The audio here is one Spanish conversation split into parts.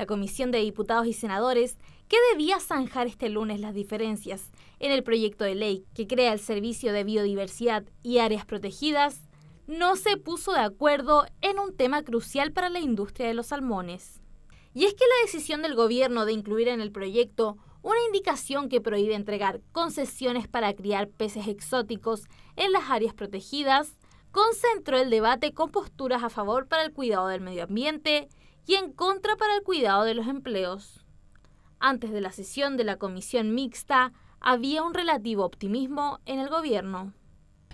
La Comisión de Diputados y Senadores, que debía zanjar este lunes las diferencias en el proyecto de ley que crea el Servicio de Biodiversidad y Áreas Protegidas, no se puso de acuerdo en un tema crucial para la industria de los salmones. Y es que la decisión del gobierno de incluir en el proyecto una indicación que prohíbe entregar concesiones para criar peces exóticos en las áreas protegidas, concentró el debate con posturas a favor para el cuidado del medio ambiente y en contra para el cuidado de los empleos. Antes de la sesión de la comisión mixta, había un relativo optimismo en el gobierno.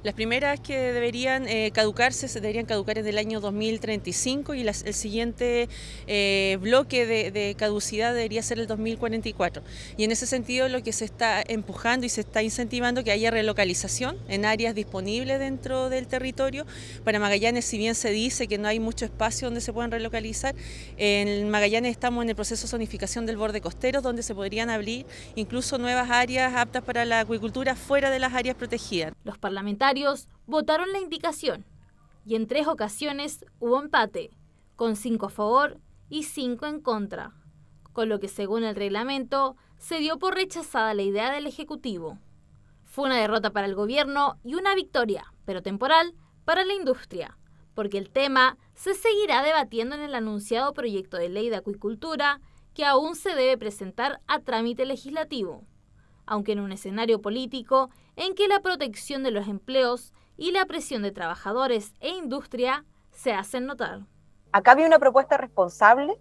Las primeras que deberían eh, caducarse se deberían caducar en el año 2035 y el siguiente eh, bloque de, caducidad debería ser el 2044. Y en ese sentido lo que se está empujando y se está incentivando que haya relocalización en áreas disponibles dentro del territorio. Para Magallanes, si bien se dice que no hay mucho espacio donde se puedan relocalizar, en Magallanes estamos en el proceso de zonificación del borde costero donde se podrían abrir incluso nuevas áreas aptas para la acuicultura fuera de las áreas protegidas. Los parlamentarios votaron la indicación y en tres ocasiones hubo empate, con cinco a favor y cinco en contra, con lo que según el reglamento se dio por rechazada la idea del Ejecutivo. Fue una derrota para el gobierno y una victoria, pero temporal, para la industria, porque el tema se seguirá debatiendo en el anunciado proyecto de ley de acuicultura que aún se debe presentar a trámite legislativo aunque en un escenario político en que la protección de los empleos y la presión de trabajadores e industria se hacen notar. Acá vi una propuesta responsable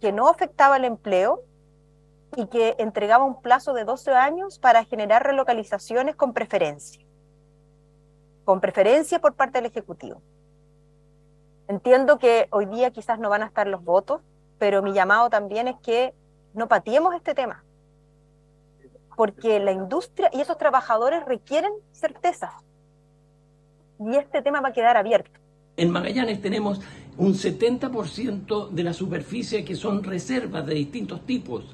que no afectaba el empleo y que entregaba un plazo de 12 años para generar relocalizaciones con preferencia, con preferencia por parte del Ejecutivo. Entiendo que hoy día quizás no van a estar los votos, pero mi llamado también es que no patiemos este tema, porque la industria y esos trabajadores requieren certezas. Y este tema va a quedar abierto. En Magallanes tenemos un 70% de la superficie que son reservas de distintos tipos.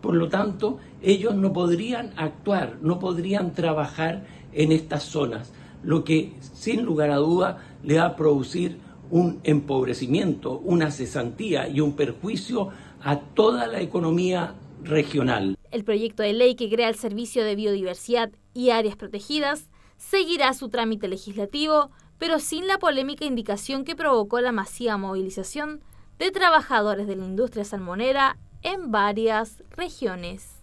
Por lo tanto, ellos no podrían actuar, no podrían trabajar en estas zonas, lo que sin lugar a duda le va a producir un empobrecimiento, una cesantía y un perjuicio a toda la economía regional. El proyecto de ley que crea el Servicio de Biodiversidad y Áreas Protegidas seguirá su trámite legislativo, pero sin la polémica indicación que provocó la masiva movilización de trabajadores de la industria salmonera en varias regiones.